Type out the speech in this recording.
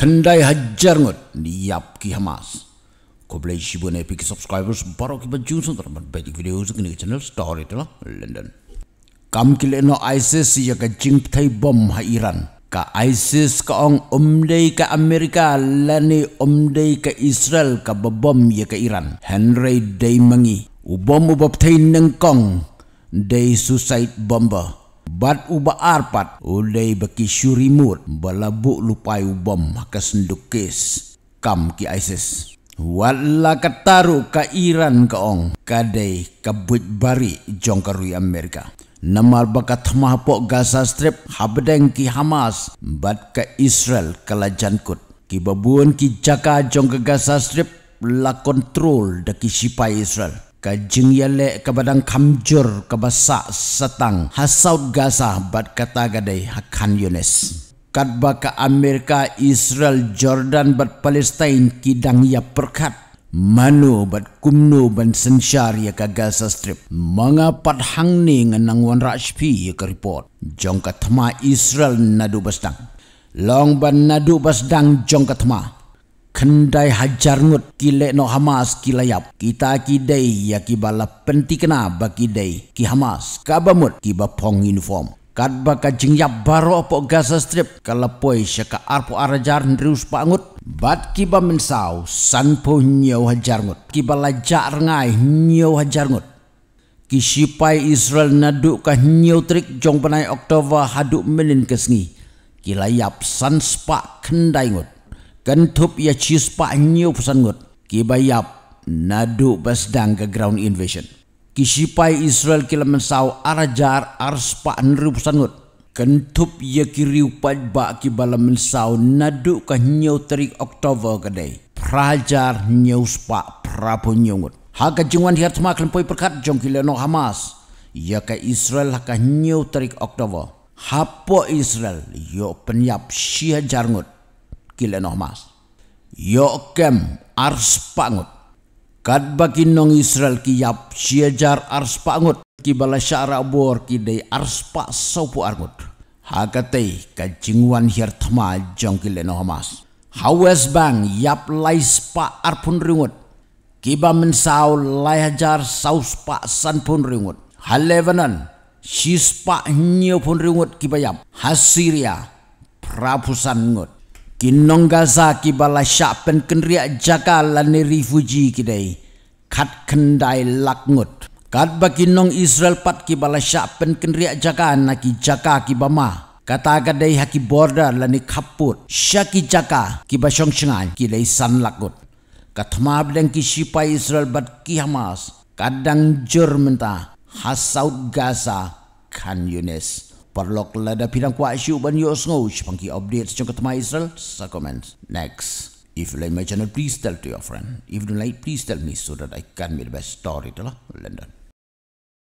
kendai hajar ngut niap ki hamas ko blai shibo ne pik subscribers baru ke baju sun tar man bajik video us kini channel story tela london kam ki leno isis ya ka jing thai bom ha iran ka isis ka ong umdei ka Amerika lani umdei ka israel ka bom ya ka iran henry day mangi ubom ubap u bop thai nang day suicide bomber Bat uba arpat, udai beki syurimut, belabuk lupai ubam ke sendukis, kam ki ISIS. Wala kataru ka Iran ka ong, kadai kabut bari jongkarui Amerika. Namar baka temah pok Gaza Strip, habedeng ki Hamas, bat ke Israel kala jankut. Ki babuan ki jaka jongka Gaza Strip, la kontrol daki sipai Israel. Kajeng yale kabadang kamjur kabasa setang hasaud gasah bat kata gadai hakan yunes kat baka amerika israel jordan bat palestine kidang ya perkat Manu bat kumnu ban sensyar ya kagasa Strip. Mga padhang ni nga nang wan rashpi ya ka report. Jong Israel nadu basdang. Long ban nadu basdang jongkatma kendai hajar ngut kilek no Hamas kilayap. Kita kidei ya kibala penti kena bagi dei ki Hamas. Kabamut kibapong inform. Kad baka jingyap baro apok Gaza Strip kalapoy siya ka arpo arajar nrius pangut. Bat kiba mensaw san po nyaw hajar ngut. Kiba jar ngai nyau hajar ngut. Kisipay Israel naduk ka nyaw trik jong penai Oktober haduk menin kesngi. Kilayap san spak kendai ngut kan tup ia cispa nyu pesangut ki bayap nadu basdang ke ground invasion ki sipai israel ki lemen sau arajar arspa nru pesangut kan tup ia kiri pa ba ki balamen sau nadu ka nyu terik oktober kedai prajar nyu spa prapo nyungut Haga jingwan hiat semak lempoi perkat jongkile no Hamas. Ya ke Israel haka nyew terik Oktober. Hapo Israel yo penyap syia jarngut kile noh mas. Yokem ars pangut. Kad bakin nong Israel ki yap siajar ars pangut. Ki bala syara bor ki day ars pa sopu argut. Hakatei kajingwan hir tema jong kile noh mas. Hawes bang yap lai spa arpun ringut. Kiba mensau layajar saus pa san pun ringut. Halevanan Sispa nyo pun ringut kibayam. Hasiria prabusan ngut. Kinongaza ki bala syak pen kenria jaga lani refuji kidei. Kat kendai lakngut. Kat bagi nong Israel pat ki bala syak pen kenria jaga naki jaga ki bama. Kata kadai haki border lani kaput. Syak ki jaga ki basyong syengai kidei san lakngut. Katma abdeng ki sipa Israel bat ki Hamas. Kadang jur menta. Hasaut Gaza kan Yunis. Perlok lada pirang kuat syu ban yo sngoj pangki update sejong ketemu Israel sa comments. Next. If you like my channel, please tell to your friend. If you don't like, please tell me so that I can make the best story to lah London.